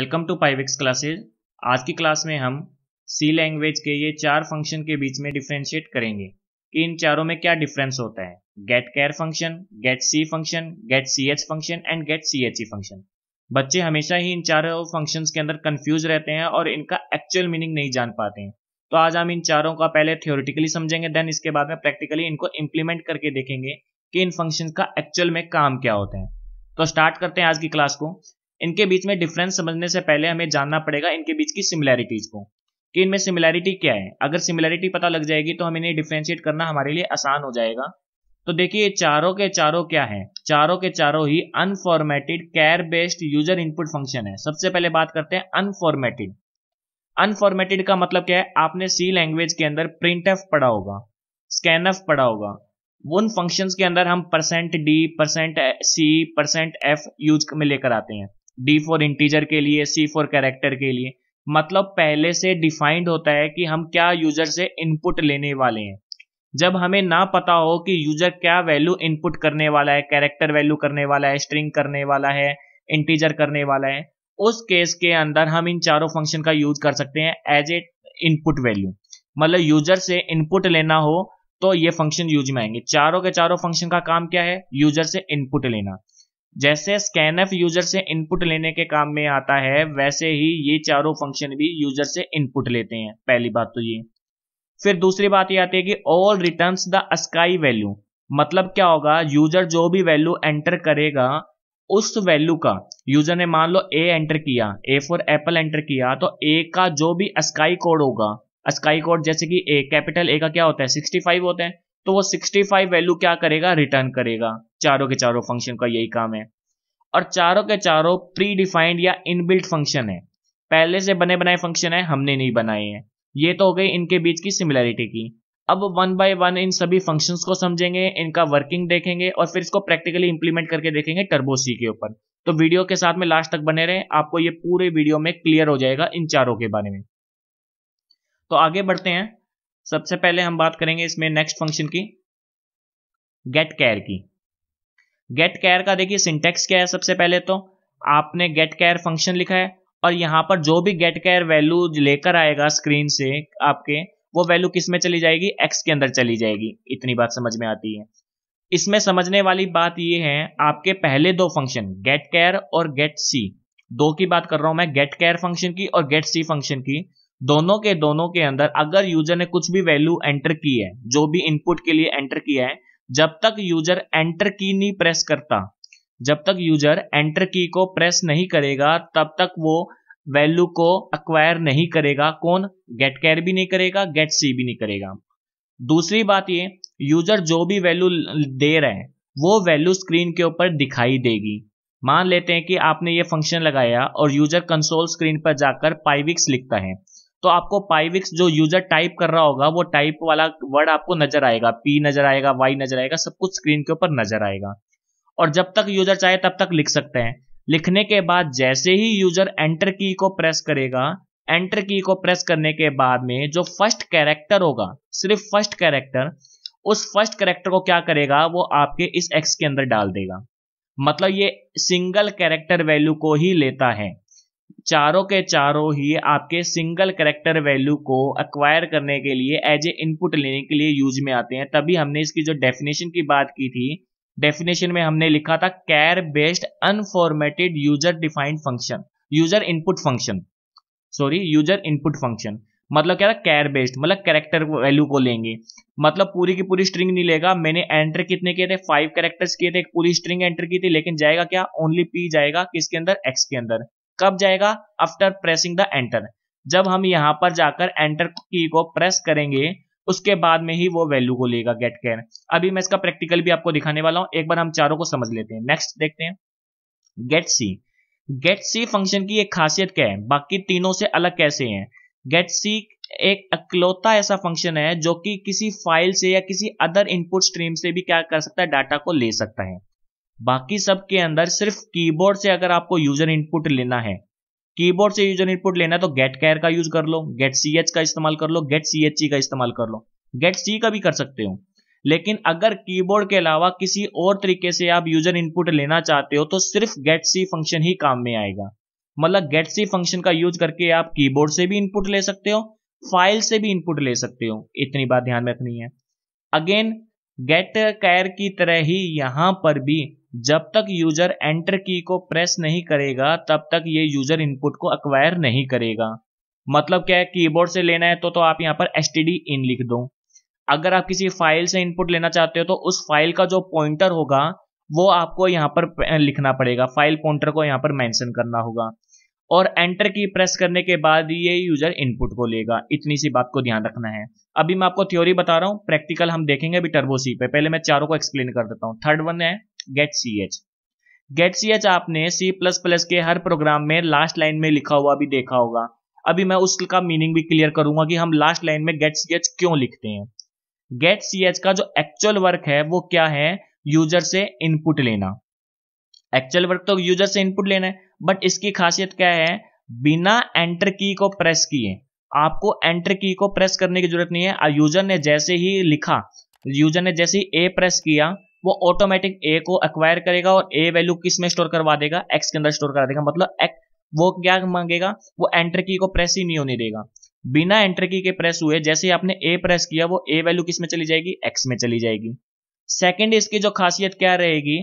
welcome to पाइविक्स classes आज की class में हम सी लैंग्वेज के ये चार फंक्शन के बीच में डिफ्रेंशिएट करेंगे कि इन चारों में क्या डिफरेंस होता है get char function get C function get C H function and get C H E function बच्चे हमेशा ही इन चारों फंक्शन के अंदर कंफ्यूज रहते हैं और इनका एक्चुअल मीनिंग नहीं जान पाते हैं तो आज हम इन चारों का पहले थ्योरिटिकली समझेंगे देन इसके बाद में प्रैक्टिकली इनको इम्प्लीमेंट करके देखेंगे कि इन फंक्शन का एक्चुअल में काम क्या होता है तो स्टार्ट करते हैं आज की क्लास को इनके बीच में डिफरेंस समझने से पहले हमें जानना पड़ेगा इनके बीच की सिमिलैरिटीज को कि इनमें सिमिलैरिटी क्या है अगर सिमिलैरिटी पता लग जाएगी तो हम इन्हें डिफ्रेंशिएट करना हमारे लिए आसान हो जाएगा तो देखिए चारों के चारों क्या है चारों के चारों ही unformatted char based user input function है सबसे पहले बात करते हैं अनफॉर्मेटेड अनफॉर्मेटेड का मतलब क्या है आपने सी लैंग्वेज के अंदर प्रिंट एफ पढ़ा होगा स्कैन एफ पढ़ा होगा उन फंक्शंस के अंदर हम percent D percent C percent F use में लेकर आते हैं डी फॉर इंटीजर के लिए सी फॉर कैरेक्टर के लिए मतलब पहले से डिफाइंड होता है कि हम क्या यूजर से इनपुट लेने वाले हैं जब हमें ना पता हो कि यूजर क्या वैल्यू इनपुट करने वाला है कैरेक्टर वैल्यू करने वाला है स्ट्रिंग करने वाला है इंटीजर करने वाला है उस केस के अंदर हम इन चारों फंक्शन का यूज कर सकते हैं एज ए इनपुट वैल्यू मतलब यूजर से इनपुट लेना हो तो ये फंक्शन यूज में आएंगे चारों के चारों फंक्शन का काम क्या है यूजर से इनपुट लेना जैसे स्कैनफ यूजर से इनपुट लेने के काम में आता है वैसे ही ये चारों फंक्शन भी यूजर से इनपुट लेते हैं पहली बात तो ये फिर दूसरी बात ये आती है कि all return the ASCII value मतलब क्या होगा यूजर जो भी वैल्यू एंटर करेगा उस वैल्यू का यूजर ने मान लो ए एंटर किया ए फॉर एप्पल एंटर किया तो ए का जो भी अस्काई कोड होगा अस्काई कोड जैसे कि ए कैपिटल ए का क्या होता है 65 होता है तो वो 65 वैल्यू क्या करेगा रिटर्न करेगा चारों के चारों फंक्शन का यही काम है और चारों के चारों प्री डिफाइंड या इनबिल्ट फंक्शन है पहले से बने बनाए फंक्शन है हमने नहीं बनाए हैं ये तो हो गई इनके बीच की सिमिलैरिटी की अब वन बाय वन इन सभी फंक्शंस को समझेंगे इनका वर्किंग देखेंगे और फिर इसको प्रैक्टिकली इंप्लीमेंट करके देखेंगे टर्बो सी के ऊपर तो वीडियो के साथ में लास्ट तक बने रहे आपको ये पूरे वीडियो में क्लियर हो जाएगा इन चारों के बारे में तो आगे बढ़ते हैं सबसे पहले हम बात करेंगे इसमें नेक्स्ट फंक्शन की गेट कैर की गेट कैर का देखिए सिंटेक्स क्या है सबसे पहले तो आपने गेट कैर फंक्शन लिखा है और यहाँ पर जो भी गेट कैर वैल्यू लेकर आएगा स्क्रीन से आपके वो वैल्यू किस में चली जाएगी एक्स के अंदर चली जाएगी इतनी बात समझ में आती है इसमें समझने वाली बात ये है आपके पहले दो फंक्शन गेट कैर और गेट सी दो की बात कर रहा हूं मैं गेट कैर फंक्शन की और गेट सी फंक्शन की दोनों के दोनों के अंदर अगर यूजर ने कुछ भी वैल्यू एंटर की है जो भी इनपुट के लिए एंटर किया है जब तक यूजर एंटर की नहीं प्रेस करता जब तक यूजर एंटर की को प्रेस नहीं करेगा तब तक वो वैल्यू को अक्वायर नहीं करेगा कौन गेट कैर भी नहीं करेगा गेट सी भी नहीं करेगा दूसरी बात ये यूजर जो भी वैल्यू दे रहा है वो वैल्यू स्क्रीन के ऊपर दिखाई देगी मान लेते हैं कि आपने ये फंक्शन लगाया और यूजर कंसोल स्क्रीन पर जाकर पाइविक्स लिखता है तो आपको पाइविक्स जो यूजर टाइप कर रहा होगा वो टाइप वाला वर्ड आपको नजर आएगा पी नजर आएगा वाई नजर आएगा सब कुछ स्क्रीन के ऊपर नजर आएगा और जब तक यूजर चाहे तब तक लिख सकते हैं लिखने के बाद जैसे ही यूजर एंटर की को प्रेस करेगा एंटर की को प्रेस करने के बाद में जो फर्स्ट कैरेक्टर होगा सिर्फ फर्स्ट कैरेक्टर उस फर्स्ट कैरेक्टर को क्या करेगा वो आपके इस एक्स के अंदर डाल देगा मतलब ये सिंगल कैरेक्टर वैल्यू को ही लेता है चारों के चारों ही आपके सिंगल करेक्टर वैल्यू को अक्वायर करने के लिए एज ए इनपुट लेने के लिए यूज में आते हैं तभी हमने इसकी जो डेफिनेशन की बात की थी डेफिनेशन में हमने लिखा था char based unformatted user defined function user input function sorry user input function मतलब क्या था कैर बेस्ड मतलब कैरेक्टर वैल्यू को लेंगे मतलब पूरी की पूरी स्ट्रिंग नहीं लेगा मैंने एंटर कितने किए थे फाइव कैरेक्टर्स किए थे पूरी स्ट्रिंग एंटर की थी लेकिन जाएगा क्या ओनली पी जाएगा किसके अंदर एक्स के अंदर कब जाएगा आफ्टर प्रेसिंग द एंटर जब हम यहाँ पर जाकर एंटर की को प्रेस करेंगे उसके बाद में ही वो वैल्यू को लेगा गेट कैन अभी मैं इसका प्रैक्टिकल भी आपको दिखाने वाला हूं एक बार हम चारों को समझ लेते हैं नेक्स्ट देखते हैं get C get C function की एक खासियत क्या है बाकी तीनों से अलग कैसे है गेट सी एक अकलौता ऐसा फंक्शन है जो कि किसी फाइल से या किसी अदर इनपुट स्ट्रीम से भी क्या कर सकता है डाटा को ले सकता है बाकी सब के अंदर सिर्फ कीबोर्ड से अगर आपको यूजर इनपुट लेना है कीबोर्ड से यूजर इनपुट लेना है तो गेट कैर का यूज कर लो गेट सी एच का इस्तेमाल कर लो गेट सी एच ई का इस्तेमाल कर लो गेट सी का भी कर सकते हो लेकिन अगर कीबोर्ड के अलावा किसी और तरीके से आप यूजर इनपुट लेना चाहते हो तो सिर्फ गेट सी फंक्शन ही काम में आएगा मतलब गेट सी फंक्शन का यूज करके आप कीबोर्ड से भी इनपुट ले सकते हो फाइल से भी इनपुट ले सकते हो इतनी बात ध्यान रखनी है अगेन गेट कैर की तरह ही यहां पर भी जब तक यूजर एंटर की को प्रेस नहीं करेगा तब तक ये यूजर इनपुट को अक्वायर नहीं करेगा मतलब क्या है कीबोर्ड से लेना है तो तो आप यहाँ पर एस इन लिख दो अगर आप किसी फाइल से इनपुट लेना चाहते हो तो उस फाइल का जो पॉइंटर होगा वो आपको यहाँ पर लिखना पड़ेगा फाइल पॉइंटर को यहाँ पर मैंशन करना होगा और एंटर की प्रेस करने के बाद ये यूजर इनपुट को लेगा इतनी सी बात को ध्यान रखना है अभी मैं आपको थ्योरी बता रहा हूँ प्रैक्टिकल हम देखेंगे अभी टर्बो सी पे पहले मैं चारों को एक्सप्लेन कर देता हूँ थर्ड वन है get C H get C H आपने सी प्लस प्लस के हर प्रोग्राम में लास्ट लाइन में लिखा हुआ भी देखा होगा अभी मैं उसका मीनिंग भी क्लियर करूंगा कि हम लास्ट लाइन में गेट सी एच क्यों लिखते हैं गेट सी एच का जो एक्चुअल वर्क है वो क्या है यूजर से इनपुट लेना एक्चुअल वर्क तो यूजर से इनपुट लेना है बट इसकी खासियत क्या है बिना एंटर की को प्रेस किए आपको एंटर की को प्रेस करने की जरूरत नहीं है यूजर ने जैसे ही लिखा यूजर ने जैसे ही ए प्रेस किया वो ऑटोमेटिक ए को एक्वायर करेगा और ए वैल्यू किस में स्टोर करवा देगा एक्स के अंदर स्टोर करा देगा मतलब एक, वो क्या मांगेगा वो एंटर की को प्रेस ही नहीं होने देगा बिना एंटर की के प्रेस हुए जैसे ही आपने ए प्रेस किया वो ए वैल्यू किस में चली जाएगी एक्स में चली जाएगी सेकेंड इसकी जो खासियत क्या रहेगी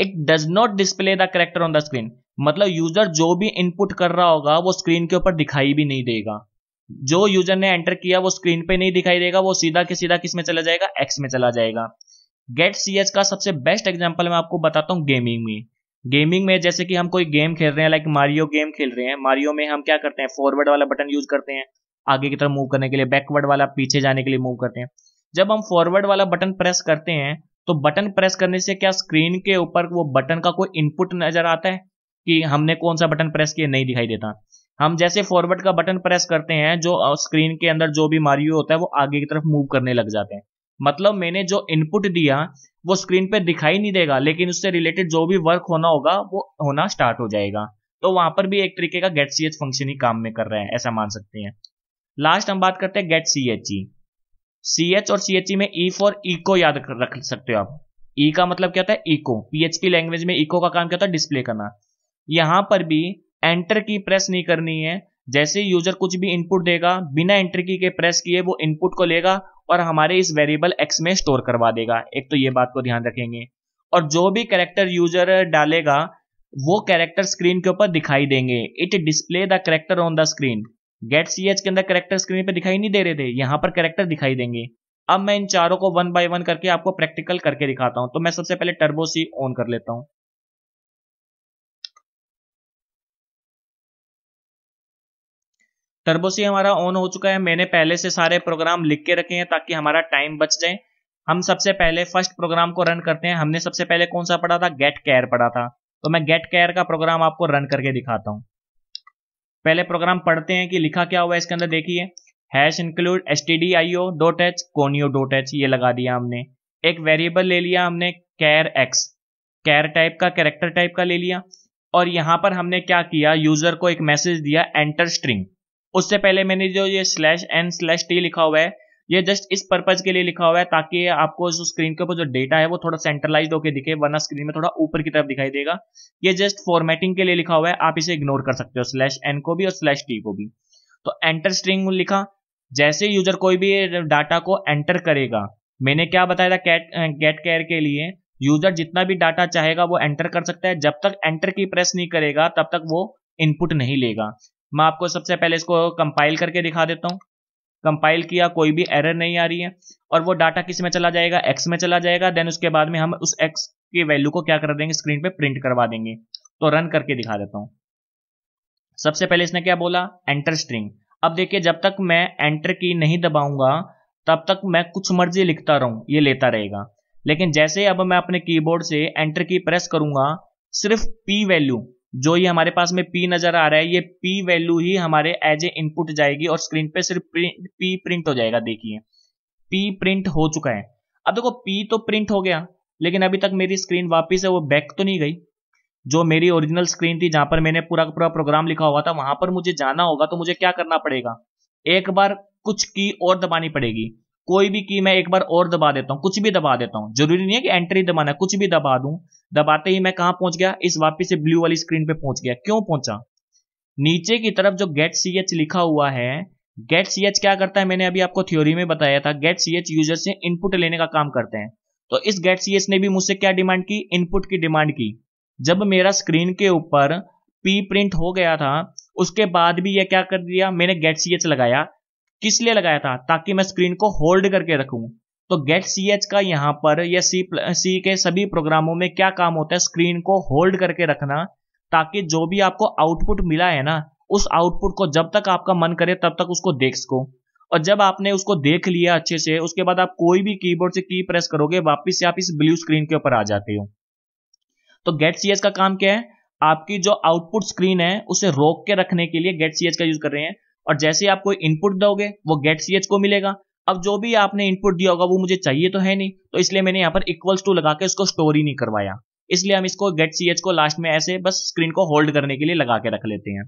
it does not display the character on the screen मतलब यूजर जो भी इनपुट कर रहा होगा वो स्क्रीन के ऊपर दिखाई भी नहीं देगा जो यूजर ने एंटर किया वो स्क्रीन पे नहीं दिखाई देगा वो सीधा के सीधा किस में चला जाएगा एक्स में चला जाएगा गेट सी एच का सबसे बेस्ट एग्जाम्पल मैं आपको बताता हूँ गेमिंग में गेमिंग में जैसे कि हम कोई गेम खेल रहे हैं लाइक मारियो गेम खेल रहे हैं मारियो में हम क्या करते हैं फॉरवर्ड वाला बटन यूज करते हैं आगे की तरफ मूव करने के लिए बैकवर्ड वाला पीछे जाने के लिए मूव करते हैं जब हम फॉरवर्ड वाला बटन प्रेस करते हैं तो बटन प्रेस करने से क्या स्क्रीन के ऊपर वो बटन का कोई इनपुट नजर आता है कि हमने कौन सा बटन प्रेस किया नहीं दिखाई देता हम जैसे फॉरवर्ड का बटन प्रेस करते हैं जो स्क्रीन के अंदर जो भी मारियो होता है वो आगे की तरफ मूव करने लग जाते हैं मतलब मैंने जो इनपुट दिया वो स्क्रीन पे दिखाई नहीं देगा लेकिन उससे रिलेटेड जो भी वर्क होना होगा वो होना स्टार्ट हो जाएगा तो वहां पर भी एक तरीके का गेट सी एच फंक्शन ही काम में कर रहे हैं ऐसा मान सकते हैं लास्ट हम बात करते हैं get C H E C H और सी एच ई में ई फॉर इको याद रख सकते हो आप ई e का मतलब क्या होता है इको पी लैंग्वेज में इको का काम क्या होता है डिस्प्ले करना यहां पर भी एंटर की प्रेस नहीं करनी है जैसे यूजर कुछ भी इनपुट देगा बिना एंटर की के प्रेस किए वो इनपुट को लेगा और हमारे इस वेरिएबल एक्स में स्टोर करवा देगा एक तो ये बात को ध्यान रखेंगे और जो भी करेक्टर यूजर डालेगा वो कैरेक्टर स्क्रीन के ऊपर दिखाई देंगे it display the character on the screen get C H के अंदर करेक्टर स्क्रीन पर दिखाई नहीं दे रहे थे यहां पर करेक्टर दिखाई देंगे अब मैं इन चारों को वन बाय वन करके आपको प्रैक्टिकल करके दिखाता हूँ तो मैं सबसे पहले टर्बो सी ऑन कर लेता हूँ टर्बो सी हमारा ऑन हो चुका है मैंने पहले से सारे प्रोग्राम लिख के रखे हैं ताकि हमारा टाइम बच जाए हम सबसे पहले फर्स्ट प्रोग्राम को रन करते हैं हमने सबसे पहले कौन सा पढ़ा था गेट केयर पढ़ा था तो मैं गेट केयर का प्रोग्राम आपको रन करके दिखाता हूँ पहले प्रोग्राम पढ़ते हैं कि लिखा क्या हुआ इसके अंदर देखिए hash include S T D I O O dot H conio dot H ये लगा दिया हमने एक वेरिएबल ले लिया हमने कैर एक्स कैर टाइप का कैरेक्टर टाइप का ले लिया और यहाँ पर हमने क्या किया यूजर को एक मैसेज दिया एंटर स्ट्रिंग उससे पहले मैंने जो ये स्लैश एन स्लैश टी लिखा हुआ है ये जस्ट इस पर्पज के लिए लिखा हुआ है ताकि आपको जो स्क्रीन के ऊपर जो डेटा है वो थोड़ा सेंट्रलाइज होकर दिखे वरना स्क्रीन में थोड़ा ऊपर की तरफ दिखाई देगा ये जस्ट फॉर्मेटिंग के लिए लिखा हुआ है आप इसे इग्नोर कर सकते हो स्लैश एन को भी और स्लैश टी को भी तो एंटर स्ट्रिंग लिखा जैसे यूजर कोई भी डाटा को एंटर करेगा मैंने क्या बताया था कैट गेट केयर के लिए यूजर जितना भी डाटा चाहेगा वो एंटर कर सकता है जब तक एंटर की प्रेस नहीं करेगा तब तक वो इनपुट नहीं लेगा मैं आपको सबसे पहले इसको कंपाइल करके दिखा देता हूँ कंपाइल किया कोई भी एरर नहीं आ रही है और वो डाटा किस में चला जाएगा एक्स में चला जाएगा देन उसके बाद में हम उस एक्स की वैल्यू को क्या कर देंगे स्क्रीन पे प्रिंट करवा देंगे तो रन करके दिखा देता हूँ सबसे पहले इसने क्या बोला एंटर स्ट्रिंग अब देखिए जब तक मैं एंटर की नहीं दबाऊंगा तब तक मैं कुछ मर्जी लिखता रहूं ये लेता रहेगा लेकिन जैसे अब मैं अपने कीबोर्ड से एंटर की प्रेस करूंगा सिर्फ पी वैल्यू जो ये हमारे पास में पी नजर आ रहा है ये पी वैल्यू ही हमारे एज ए इनपुट जाएगी और स्क्रीन पे सिर्फ प्रिंट पी प्रिंट हो जाएगा देखिए पी प्रिंट हो चुका है अब देखो पी तो प्रिंट हो गया लेकिन अभी तक मेरी स्क्रीन वापिस है वो बैक तो नहीं गई जो मेरी ओरिजिनल स्क्रीन थी जहां पर मैंने पूरा पूरा प्रोग्राम लिखा हुआ था वहां पर मुझे जाना होगा तो मुझे क्या करना पड़ेगा एक बार कुछ की और दबानी पड़ेगी कोई भी की मैं एक बार और दबा देता हूँ कुछ भी दबा देता हूँ जरूरी नहीं है कि एंट्री दबाना कुछ भी दबा दूं दबाते ही मैं कहा पहुंच गया इस वापिस से ब्लू वाली स्क्रीन पे पहुंच गया क्यों पहुंचा नीचे की तरफ जो गेट सी एच लिखा हुआ है गेट सी एच क्या करता है मैंने अभी आपको थ्योरी में बताया था गेट सी एच यूजर से इनपुट लेने का काम करते हैं तो इस गेट सी एच ने भी मुझसे क्या डिमांड की इनपुट की डिमांड की जब मेरा स्क्रीन के ऊपर पी प्रिंट हो गया था उसके बाद भी यह क्या कर दिया मैंने गेट सी एच लगाया किस लिए लगाया था ताकि मैं स्क्रीन को होल्ड करके रखूं तो गेट सी एच का यहाँ पर या सी सी के सभी प्रोग्रामों में क्या काम होता है स्क्रीन को होल्ड करके रखना ताकि जो भी आपको आउटपुट मिला है ना उस आउटपुट को जब तक आपका मन करे तब तक उसको देख सको और जब आपने उसको देख लिया अच्छे से उसके बाद आप कोई भी कीबोर्ड से की प्रेस करोगे वापिस से आप इस ब्लू स्क्रीन के ऊपर आ जाते हो तो गेट सी का काम क्या है आपकी जो आउटपुट स्क्रीन है उसे रोक के रखने के लिए गेट सी का यूज कर रहे हैं और जैसे आप कोई इनपुट दोगे वो गेट सी को मिलेगा अब जो भी आपने इनपुट दिया होगा वो मुझे चाहिए तो है नहीं तो इसलिए मैंने यहाँ पर इक्वल्स टू लगा के उसको स्टोर ही नहीं करवाया इसलिए हम इसको गेट सी को लास्ट में ऐसे बस स्क्रीन को होल्ड करने के लिए लगा के रख लेते हैं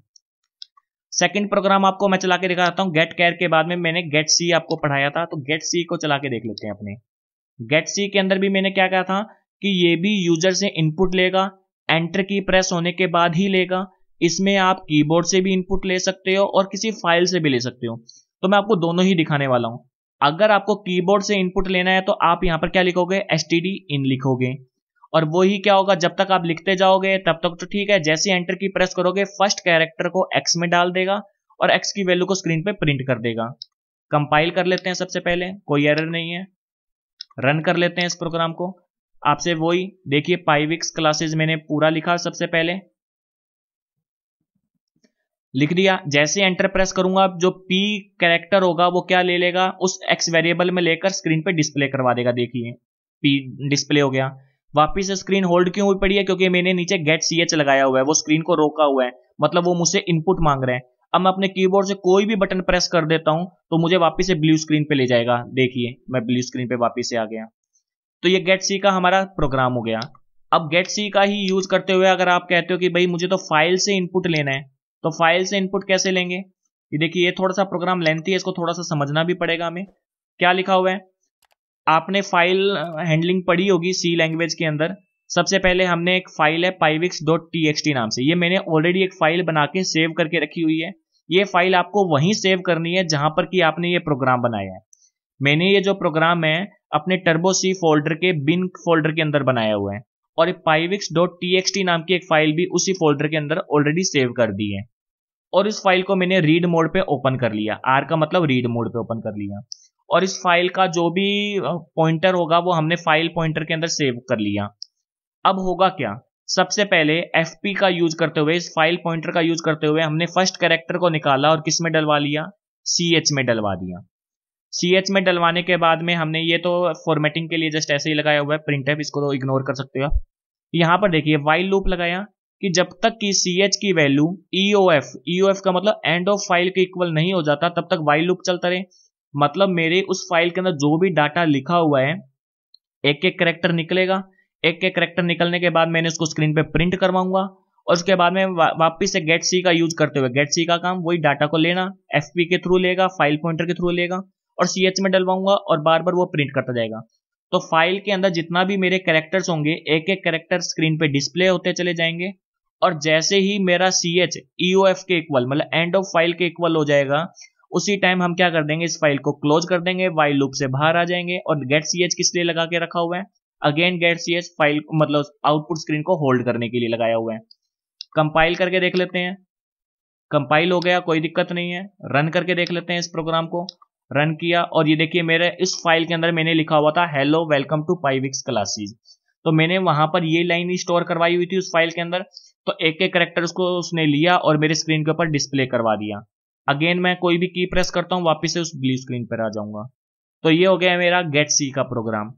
सेकंड प्रोग्राम आपको मैं चला के दिखाता हूँ गेट कैर के बाद में मैंने गेट सी आपको पढ़ाया था तो गेट सी को चला के देख लेते हैं अपने गेट सी के अंदर भी मैंने क्या कहा था कि ये भी यूजर से इनपुट लेगा एंटर की प्रेस होने के बाद ही लेगा इसमें आप कीबोर्ड से भी इनपुट ले सकते हो और किसी फाइल से भी ले सकते हो तो मैं आपको दोनों ही दिखाने वाला हूँ अगर आपको कीबोर्ड से इनपुट लेना है तो आप यहां पर क्या लिखोगे एस टी डी इन लिखोगे और वो ही क्या होगा जब तक आप लिखते जाओगे तब तक तो ठीक है जैसे एंटर की प्रेस करोगे फर्स्ट कैरेक्टर को एक्स में डाल देगा और एक्स की वैल्यू को स्क्रीन पे प्रिंट कर देगा कंपाइल कर लेते हैं सबसे पहले कोई एरर नहीं है रन कर लेते हैं इस प्रोग्राम को आपसे वही देखिए पाइविक्स क्लासेज मैंने पूरा लिखा सबसे पहले लिख दिया जैसे एंटर प्रेस करूंगा जो पी कैरेक्टर होगा वो क्या ले लेगा उस एक्स वेरिएबल में लेकर स्क्रीन पे डिस्प्ले करवा देगा देखिए पी डिस्प्ले हो गया वापिस स्क्रीन होल्ड क्यों हुई पड़ी है क्योंकि मैंने नीचे गेट सी एच लगाया हुआ है वो स्क्रीन को रोका हुआ है मतलब वो मुझसे इनपुट मांग रहे हैं अब मैं अपने कीबोर्ड से कोई भी बटन प्रेस कर देता हूं तो मुझे वापिस से ब्लू स्क्रीन पे ले जाएगा देखिए मैं ब्लू स्क्रीन पे वापिस से आ गया तो ये गेट सी का हमारा प्रोग्राम हो गया अब गेट सी का ही यूज करते हुए अगर आप कहते हो कि भाई मुझे तो फाइल से इनपुट लेना है तो फाइल से इनपुट कैसे लेंगे ये देखिए ये थोड़ा सा प्रोग्राम लेंथी है इसको थोड़ा सा समझना भी पड़ेगा हमें क्या लिखा हुआ है आपने फाइल हैंडलिंग uh, पढ़ी होगी सी लैंग्वेज के अंदर सबसे पहले हमने एक फाइल है पाइविक्स डॉट टी नाम से ये मैंने ऑलरेडी एक फाइल बना के सेव करके रखी हुई है ये फाइल आपको वहीं सेव करनी है जहां पर कि आपने ये प्रोग्राम बनाया है मैंने ये जो प्रोग्राम है अपने टर्बो सी फोल्डर के बिन फोल्डर के अंदर बनाया हुआ है और पाइविक्स डॉट टी नाम की एक फाइल भी उसी फोल्डर के अंदर ऑलरेडी सेव कर दी है और इस फाइल को मैंने रीड मोड पे ओपन कर लिया आर का मतलब रीड मोड पे ओपन कर लिया और इस फाइल का जो भी पॉइंटर होगा वो हमने फाइल पॉइंटर के अंदर सेव कर लिया अब होगा क्या सबसे पहले एफ का यूज करते हुए इस फाइल पॉइंटर का यूज करते हुए हमने फर्स्ट कैरेक्टर को निकाला और किस में डलवा लिया सी एच में डलवा दिया सी एच में डलवाने के बाद में हमने ये तो फॉर्मेटिंग के लिए जस्ट ऐसे ही लगाया हुआ है प्रिंट इसको तो इग्नोर कर सकते हो यहाँ पर देखिए वाइल लूप लगाया कि जब तक कि सी एच की value E O F E O F का मतलब एंड ऑफ फाइल के इक्वल नहीं हो जाता तब तक वाइल लूप चलता रहे मतलब मेरे उस फाइल के अंदर जो भी डाटा लिखा हुआ है एक एक करेक्टर निकलेगा एक एक करेक्टर निकलने के बाद मैंने उसको स्क्रीन पे प्रिंट करवाऊंगा और उसके बाद में वा, से गेट सी का यूज करते हुए गेट सी का काम वही डाटा को लेना एफ के थ्रू लेगा फाइल पॉइंटर के थ्रू लेगा और सी में डलवाऊंगा और बार बार वो प्रिंट करता जाएगा तो फाइल के अंदर जितना भी मेरे कैरेक्टर्स होंगे एक एक कैरेक्टर स्क्रीन पे डिस्प्ले होते चले जाएंगे और जैसे ही मेरा सी एच ईओ एफ के इक्वल मतलब एंड ऑफ फाइल के इक्वल हो जाएगा उसी टाइम हम क्या कर देंगे इस फाइल को क्लोज कर देंगे वाइल लूप से बाहर आ जाएंगे और गेट सी एच किस लिए लगा के रखा हुआ है again get C H file मतलब आउटपुट स्क्रीन को होल्ड करने के लिए लगाया हुआ है कंपाइल करके देख लेते हैं कंपाइल हो गया कोई दिक्कत नहीं है रन करके देख लेते हैं इस प्रोग्राम को रन किया और ये देखिए मेरे इस फाइल के अंदर मैंने लिखा हुआ था हेलो वेलकम टू पाइविक्स क्लासेस तो मैंने वहां पर ये लाइन स्टोर करवाई हुई थी उस फाइल के अंदर तो एक एक करेक्टर को उसने लिया और मेरे स्क्रीन के ऊपर डिस्प्ले करवा दिया अगेन मैं कोई भी की प्रेस करता हूँ वापिस से उस ब्लू स्क्रीन पर आ जाऊंगा तो ये हो गया मेरा गेट सी का प्रोग्राम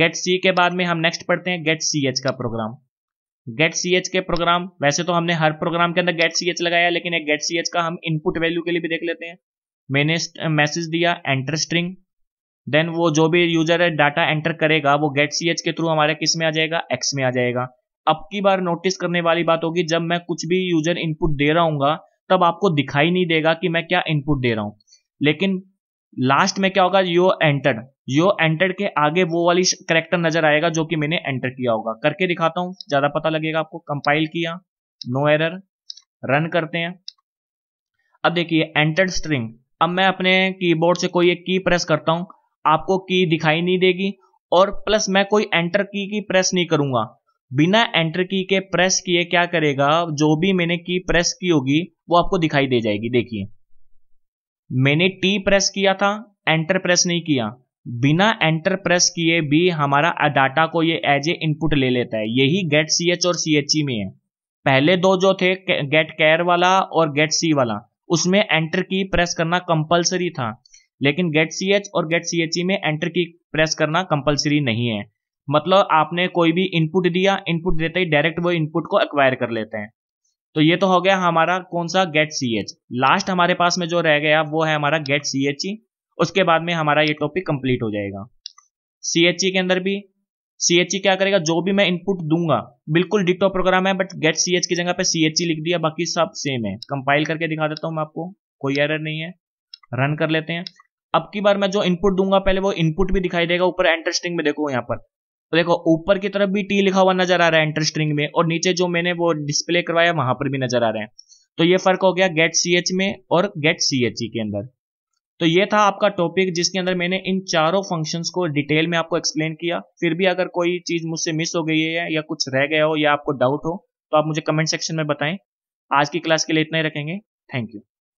गेट सी के बाद में हम नेक्स्ट पढ़ते हैं गेट सी एच का प्रोग्राम गेट सी एच के प्रोग्राम वैसे तो हमने हर प्रोग्राम के अंदर गेट सी एच लगाया लेकिन एक गेट सी एच का हम इनपुट वैल्यू के लिए भी देख लेते हैं मैंने मैसेज दिया एंटर स्ट्रिंग देन वो जो भी यूजर है डाटा एंटर करेगा वो गेट सी एच के थ्रू हमारे किस में आ जाएगा एक्स में आ जाएगा अब की बार नोटिस करने वाली बात होगी जब मैं कुछ भी यूजर इनपुट दे रहा हूँ तब आपको दिखाई नहीं देगा कि मैं क्या इनपुट दे रहा हूँ लेकिन लास्ट में क्या होगा यो एंटर्ड यो एंटर्ड के आगे वो वाली करेक्टर नजर आएगा जो कि मैंने एंटर किया होगा करके दिखाता हूँ ज्यादा पता लगेगा आपको कंपाइल किया नो एरर रन करते हैं अब देखिए एंटर्ड स्ट्रिंग अब मैं अपने कीबोर्ड से कोई एक की प्रेस करता हूँ आपको की दिखाई नहीं देगी और प्लस मैं कोई एंटर की की प्रेस नहीं करूंगा बिना एंटर की के प्रेस किए क्या करेगा जो भी मैंने की प्रेस की होगी वो आपको दिखाई दे जाएगी देखिए मैंने टी प्रेस किया था एंटर प्रेस नहीं किया बिना एंटर प्रेस किए भी हमारा डाटा को ये एज ए इनपुट ले लेता है यही गेट सी एच और सी एच ई में है पहले दो जो थे गेट कैर वाला और गेट सी वाला उसमें एंटर की प्रेस करना कंपलसरी था लेकिन गेट सी एच और गेट सी एच ई में एंटर की प्रेस करना कंपलसरी नहीं है मतलब आपने कोई भी इनपुट दिया इनपुट देते ही डायरेक्ट वो इनपुट को एक्वायर कर लेते हैं तो ये तो हो गया हमारा कौन सा गेट सी एच लास्ट हमारे पास में जो रह गया वो है हमारा गेट सी एच ई उसके बाद में हमारा ये टॉपिक कंप्लीट हो जाएगा सी एच ई के अंदर भी सी एच ई क्या करेगा जो भी मैं इनपुट दूंगा बिल्कुल डिटो प्रोग्राम है बट गेट सी एच की जगह पे सी एच ई लिख दिया बाकी सब सेम है कंपाइल करके दिखा देता हूँ मैं आपको कोई एरर नहीं है रन कर लेते हैं अब की बार मैं जो इनपुट दूंगा पहले वो इनपुट भी दिखाई देगा ऊपर एंटर स्ट्रिंग में देखो यहाँ पर तो देखो ऊपर की तरफ भी टी लिखा हुआ नजर आ रहा है एंटर स्ट्रिंग में और नीचे जो मैंने वो डिस्प्ले करवाया वहां पर भी नजर आ रहा है तो ये फर्क हो गया गेट सी एच में और गेट सी एच ई के अंदर तो ये था आपका टॉपिक जिसके अंदर मैंने इन चारों फंक्शंस को डिटेल में आपको एक्सप्लेन किया फिर भी अगर कोई चीज़ मुझसे मिस हो गई है या कुछ रह गया हो या आपको डाउट हो तो आप मुझे कमेंट सेक्शन में बताएं आज की क्लास के लिए इतना ही रखेंगे थैंक यू